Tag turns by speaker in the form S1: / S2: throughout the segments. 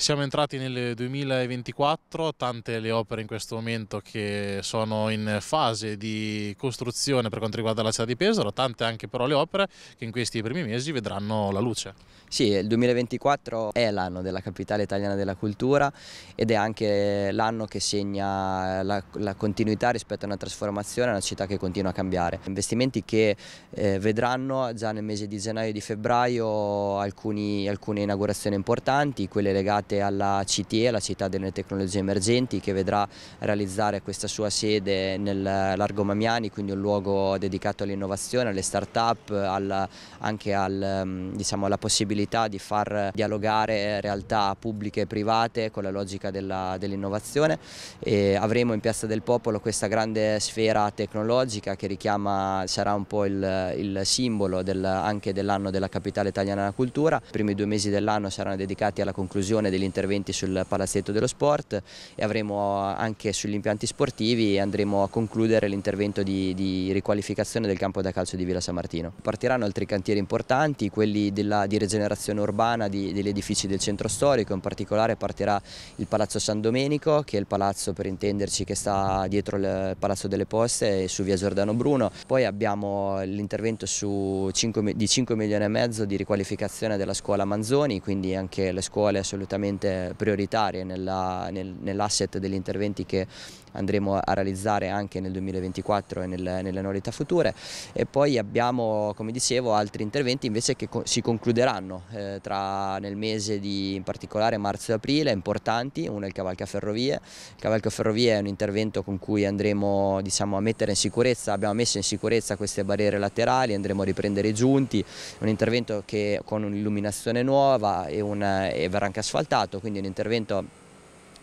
S1: Siamo entrati nel 2024, tante le opere in questo momento che sono in fase di costruzione per quanto riguarda la città di Pesaro, tante anche però le opere che in questi primi mesi vedranno la luce. Sì, il 2024 è l'anno della capitale italiana della cultura ed è anche l'anno che segna la, la, continuità rispetto a una trasformazione, a una città che continua a cambiare. Investimenti che eh, vedranno già nel mese di gennaio e di febbraio alcuni, alcune inaugurazioni importanti, quelle legate direttamente alla CTE, la Città delle Tecnologie Emergenti, che vedrà realizzare questa sua sede nel Largo Mamiani, quindi un luogo dedicato all'innovazione, alle start-up, al, anche al, mm, diciamo, alla possibilità di far dialogare realtà pubbliche e private con la logica dell'innovazione. Dell avremo in Piazza del Popolo questa grande sfera tecnologica che richiama, sarà un po' il, il simbolo del, anche dell'anno della capitale italiana della cultura. I primi due mesi dell'anno saranno dedicati alla conclusione dei degli interventi sul palazzetto dello sport e avremo eh, anche sugli impianti sportivi e andremo a concludere l'intervento di, di, riqualificazione del campo da calcio di Villa San Martino. Partiranno altri cantieri importanti, quelli della, di rigenerazione urbana di, degli edifici del centro storico, in particolare partirà il Palazzo San Domenico che è il palazzo per intenderci che sta dietro il Palazzo delle Poste su via Giordano Bruno, poi abbiamo l'intervento di 5 milioni e mezzo di riqualificazione della scuola Manzoni, quindi anche le scuole assolutamente assolutamente prioritarie nell'asset nel, nell degli interventi che andremo a realizzare anche nel 2024 e nel, nelle annualità future e poi abbiamo come dicevo altri interventi invece che co si concluderanno eh, tra, nel mese di in particolare marzo e aprile importanti, uno è il cavalcaferrovie, il cavalcaferrovie è un intervento con cui andremo diciamo, a mettere in sicurezza, abbiamo messo in sicurezza queste barriere laterali, andremo a riprendere i giunti, un intervento che con un'illuminazione nuova e, una, e verrà anche asfaltato pensato, quindi un intervento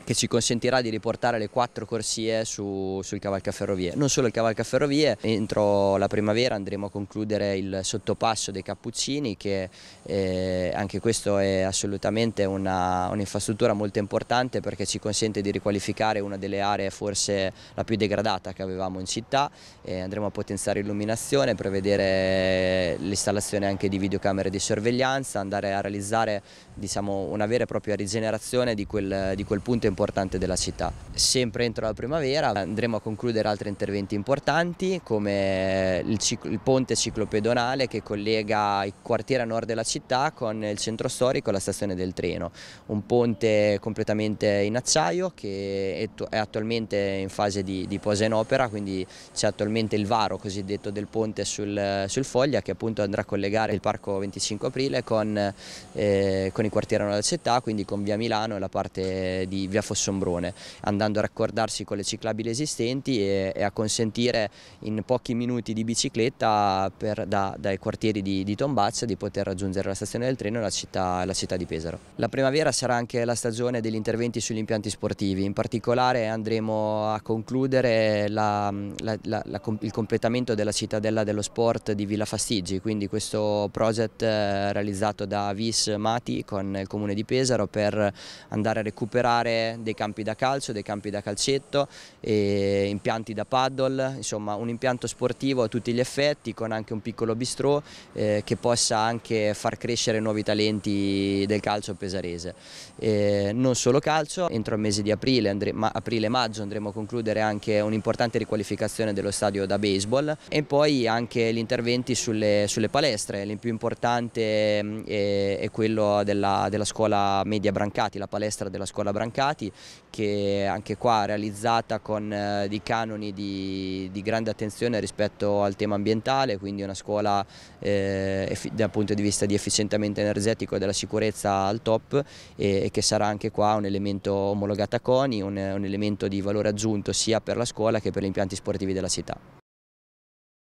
S1: che ci consentirà di riportare le quattro corsie su, sul cavalcaferrovie. Non solo il cavalcaferrovie, entro la primavera andremo a concludere il sottopasso dei Cappuccini che eh, anche questo è assolutamente un'infrastruttura un molto importante perché ci consente di riqualificare una delle aree forse la più degradata che avevamo in città. Eh, andremo a potenziare l'illuminazione, prevedere l'installazione anche di videocamere di sorveglianza, andare a realizzare diciamo, una vera e propria rigenerazione di quel, di quel punto importante importante della città. Sempre entro la primavera andremo a concludere altri interventi importanti come il, ciclo, il ponte ciclopedonale che collega il quartiere a nord della città con il centro storico e la stazione del treno. Un ponte completamente in acciaio che è attualmente in fase di, di posa in opera, quindi c'è attualmente il varo cosiddetto del ponte sul, sul Foglia che appunto andrà a collegare il parco 25 aprile con, eh, con il quartiere a nord della città, quindi con via Milano e la parte di via Fossombrone, andando a raccordarsi con le ciclabili esistenti e, e a consentire in pochi minuti di bicicletta per, da, dai quartieri di, di, Tombazza di poter raggiungere la stazione del treno e la città, la città di Pesaro. La primavera sarà anche la stagione degli interventi sugli impianti sportivi, in particolare andremo a concludere la, la, la, il completamento della cittadella dello sport di Villa Fastigi, quindi questo project eh, realizzato da Vis Mati con il comune di Pesaro per andare a recuperare dei campi da calcio, dei campi da calcetto, impianti da paddle, insomma un impianto sportivo a tutti gli effetti con anche un piccolo bistrò eh, che possa anche far crescere nuovi talenti del calcio pesarese. Eh, non solo calcio, entro il mese di aprile, ma aprile-maggio andremo a concludere anche un'importante riqualificazione dello stadio da baseball e poi anche gli interventi sulle, sulle palestre, il più importante mm, è, è quello della, della scuola media Brancati, la palestra della scuola Brancati Spaghetti che anche qua realizzata con eh, dei canoni di, di, grande attenzione rispetto al tema ambientale, quindi una scuola eh, dal punto di vista di efficientamento energetico e della sicurezza al top e, e che sarà anche qua un elemento omologato a CONI, un, un elemento di valore aggiunto sia per la scuola che per gli impianti sportivi della città.